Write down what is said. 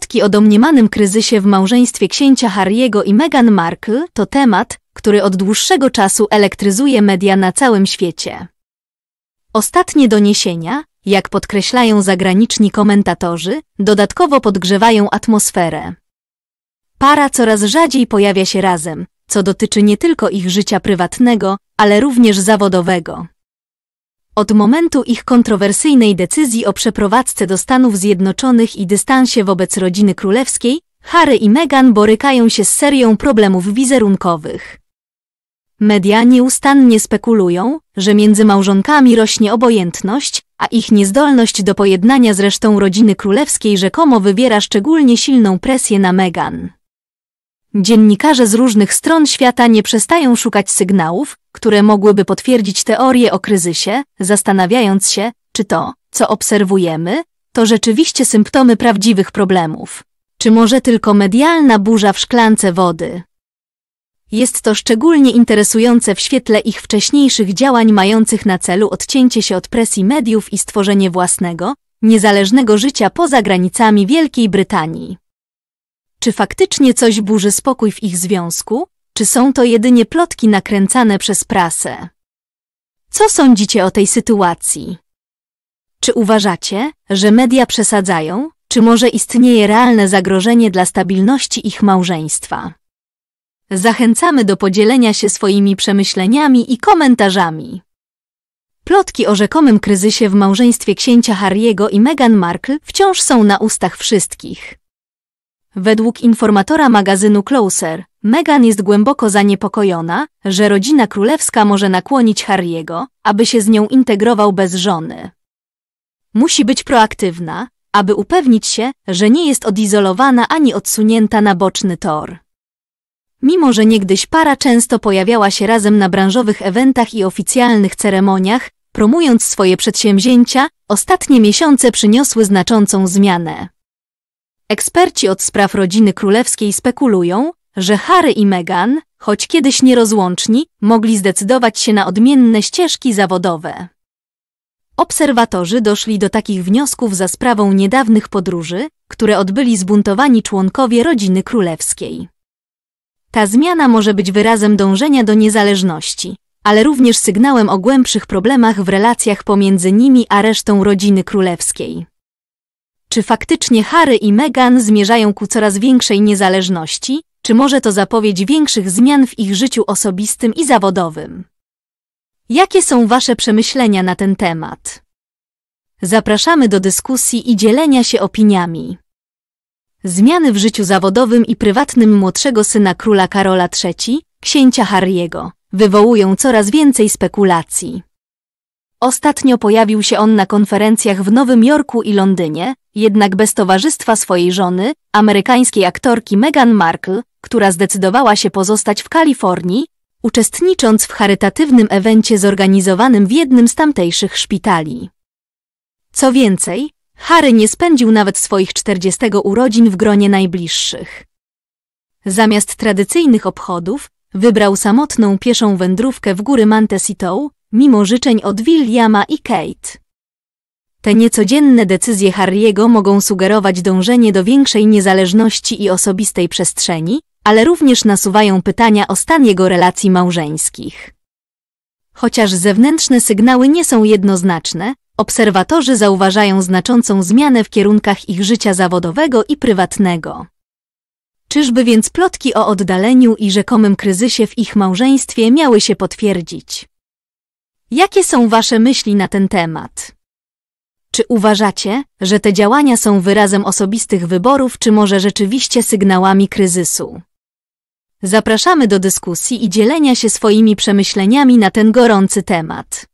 Plotki o domniemanym kryzysie w małżeństwie księcia Harry'ego i Meghan Markle to temat, który od dłuższego czasu elektryzuje media na całym świecie. Ostatnie doniesienia, jak podkreślają zagraniczni komentatorzy, dodatkowo podgrzewają atmosferę. Para coraz rzadziej pojawia się razem, co dotyczy nie tylko ich życia prywatnego, ale również zawodowego. Od momentu ich kontrowersyjnej decyzji o przeprowadzce do Stanów Zjednoczonych i dystansie wobec rodziny królewskiej, Harry i Meghan borykają się z serią problemów wizerunkowych. Media nieustannie spekulują, że między małżonkami rośnie obojętność, a ich niezdolność do pojednania z resztą rodziny królewskiej rzekomo wywiera szczególnie silną presję na Meghan. Dziennikarze z różnych stron świata nie przestają szukać sygnałów, które mogłyby potwierdzić teorię o kryzysie, zastanawiając się, czy to, co obserwujemy, to rzeczywiście symptomy prawdziwych problemów. Czy może tylko medialna burza w szklance wody? Jest to szczególnie interesujące w świetle ich wcześniejszych działań mających na celu odcięcie się od presji mediów i stworzenie własnego, niezależnego życia poza granicami Wielkiej Brytanii. Czy faktycznie coś burzy spokój w ich związku, czy są to jedynie plotki nakręcane przez prasę? Co sądzicie o tej sytuacji? Czy uważacie, że media przesadzają, czy może istnieje realne zagrożenie dla stabilności ich małżeństwa? Zachęcamy do podzielenia się swoimi przemyśleniami i komentarzami. Plotki o rzekomym kryzysie w małżeństwie księcia Harry'ego i Meghan Markle wciąż są na ustach wszystkich. Według informatora magazynu Closer, Meghan jest głęboko zaniepokojona, że rodzina królewska może nakłonić Harry'ego, aby się z nią integrował bez żony. Musi być proaktywna, aby upewnić się, że nie jest odizolowana ani odsunięta na boczny tor. Mimo, że niegdyś para często pojawiała się razem na branżowych eventach i oficjalnych ceremoniach, promując swoje przedsięwzięcia, ostatnie miesiące przyniosły znaczącą zmianę. Eksperci od spraw rodziny królewskiej spekulują, że Harry i Meghan, choć kiedyś nierozłączni, mogli zdecydować się na odmienne ścieżki zawodowe. Obserwatorzy doszli do takich wniosków za sprawą niedawnych podróży, które odbyli zbuntowani członkowie rodziny królewskiej. Ta zmiana może być wyrazem dążenia do niezależności, ale również sygnałem o głębszych problemach w relacjach pomiędzy nimi a resztą rodziny królewskiej. Czy faktycznie Harry i Meghan zmierzają ku coraz większej niezależności, czy może to zapowiedź większych zmian w ich życiu osobistym i zawodowym? Jakie są Wasze przemyślenia na ten temat? Zapraszamy do dyskusji i dzielenia się opiniami. Zmiany w życiu zawodowym i prywatnym młodszego syna króla Karola III, księcia Harry'ego, wywołują coraz więcej spekulacji. Ostatnio pojawił się on na konferencjach w Nowym Jorku i Londynie, jednak bez towarzystwa swojej żony, amerykańskiej aktorki Meghan Markle, która zdecydowała się pozostać w Kalifornii, uczestnicząc w charytatywnym evencie zorganizowanym w jednym z tamtejszych szpitali. Co więcej, Harry nie spędził nawet swoich 40 urodzin w gronie najbliższych. Zamiast tradycyjnych obchodów, wybrał samotną pieszą wędrówkę w góry Montecito, mimo życzeń od Williama i Kate. Te niecodzienne decyzje Harry'ego mogą sugerować dążenie do większej niezależności i osobistej przestrzeni, ale również nasuwają pytania o stan jego relacji małżeńskich. Chociaż zewnętrzne sygnały nie są jednoznaczne, obserwatorzy zauważają znaczącą zmianę w kierunkach ich życia zawodowego i prywatnego. Czyżby więc plotki o oddaleniu i rzekomym kryzysie w ich małżeństwie miały się potwierdzić? Jakie są Wasze myśli na ten temat? Czy uważacie, że te działania są wyrazem osobistych wyborów, czy może rzeczywiście sygnałami kryzysu? Zapraszamy do dyskusji i dzielenia się swoimi przemyśleniami na ten gorący temat.